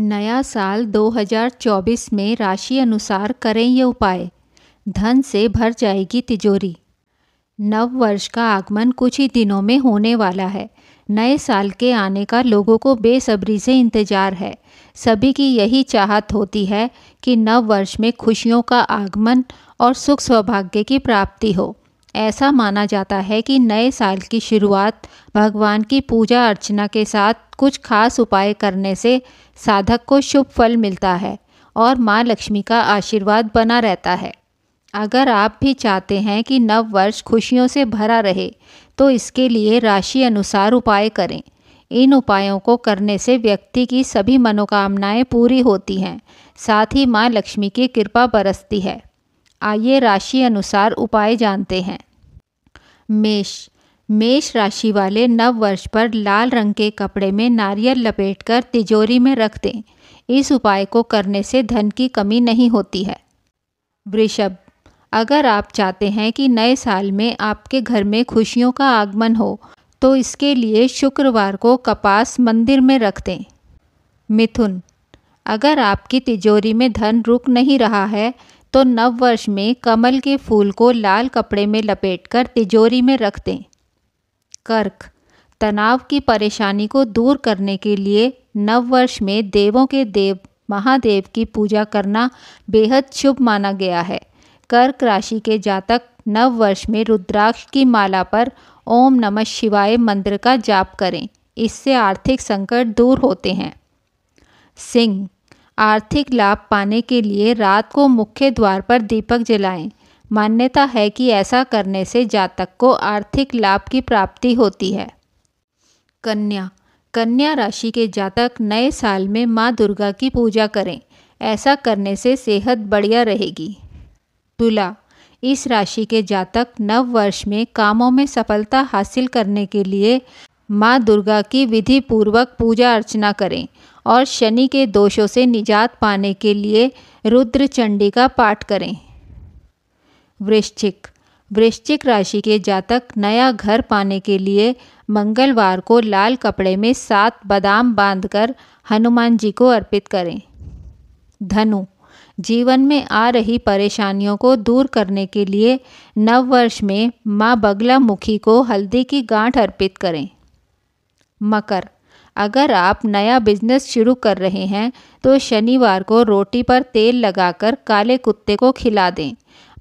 नया साल 2024 में राशि अनुसार करें ये उपाय धन से भर जाएगी तिजोरी नव वर्ष का आगमन कुछ ही दिनों में होने वाला है नए साल के आने का लोगों को बेसब्री से इंतजार है सभी की यही चाहत होती है कि नव वर्ष में खुशियों का आगमन और सुख सौभाग्य की प्राप्ति हो ऐसा माना जाता है कि नए साल की शुरुआत भगवान की पूजा अर्चना के साथ कुछ खास उपाय करने से साधक को शुभ फल मिलता है और माँ लक्ष्मी का आशीर्वाद बना रहता है अगर आप भी चाहते हैं कि नव वर्ष खुशियों से भरा रहे तो इसके लिए राशि अनुसार उपाय करें इन उपायों को करने से व्यक्ति की सभी मनोकामनाएं पूरी होती हैं साथ ही माँ लक्ष्मी की कृपा बरसती है आइए राशि अनुसार उपाय जानते हैं मेष मेष राशि वाले नव वर्ष पर लाल रंग के कपड़े में नारियल लपेटकर तिजोरी में रख दें इस उपाय को करने से धन की कमी नहीं होती है वृषभ अगर आप चाहते हैं कि नए साल में आपके घर में खुशियों का आगमन हो तो इसके लिए शुक्रवार को कपास मंदिर में रख दें मिथुन अगर आपकी तिजोरी में धन रुक नहीं रहा है तो नववर्ष में कमल के फूल को लाल कपड़े में लपेटकर तिजोरी में रख दें कर्क तनाव की परेशानी को दूर करने के लिए नववर्ष में देवों के देव महादेव की पूजा करना बेहद शुभ माना गया है कर्क राशि के जातक नववर्ष में रुद्राक्ष की माला पर ओम नमः शिवाय मंत्र का जाप करें इससे आर्थिक संकट दूर होते हैं सिंह आर्थिक लाभ पाने के लिए रात को मुख्य द्वार पर दीपक जलाएं मान्यता है कि ऐसा करने से जातक को आर्थिक लाभ की प्राप्ति होती है कन्या कन्या राशि के जातक नए साल में माँ दुर्गा की पूजा करें ऐसा करने से सेहत बढ़िया रहेगी तुला इस राशि के जातक नव वर्ष में कामों में सफलता हासिल करने के लिए माँ दुर्गा की विधि पूर्वक पूजा अर्चना करें और शनि के दोषों से निजात पाने के लिए रुद्र चंडी का पाठ करें वृश्चिक वृश्चिक राशि के जातक नया घर पाने के लिए मंगलवार को लाल कपड़े में सात बादाम बांधकर हनुमान जी को अर्पित करें धनु जीवन में आ रही परेशानियों को दूर करने के लिए नव वर्ष में माँ बगला मुखी को हल्दी की गांठ अर्पित करें मकर अगर आप नया बिजनेस शुरू कर रहे हैं तो शनिवार को रोटी पर तेल लगाकर काले कुत्ते को खिला दें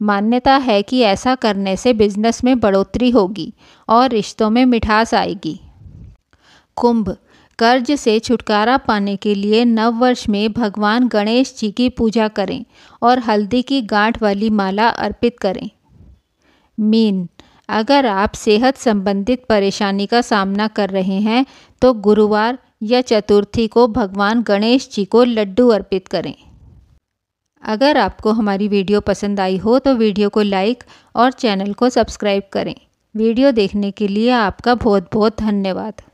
मान्यता है कि ऐसा करने से बिजनेस में बढ़ोतरी होगी और रिश्तों में मिठास आएगी कुंभ कर्ज से छुटकारा पाने के लिए नववर्ष में भगवान गणेश जी की पूजा करें और हल्दी की गांठ वाली माला अर्पित करें मीन अगर आप सेहत संबंधित परेशानी का सामना कर रहे हैं तो गुरुवार या चतुर्थी को भगवान गणेश जी को लड्डू अर्पित करें अगर आपको हमारी वीडियो पसंद आई हो तो वीडियो को लाइक और चैनल को सब्सक्राइब करें वीडियो देखने के लिए आपका बहुत बहुत धन्यवाद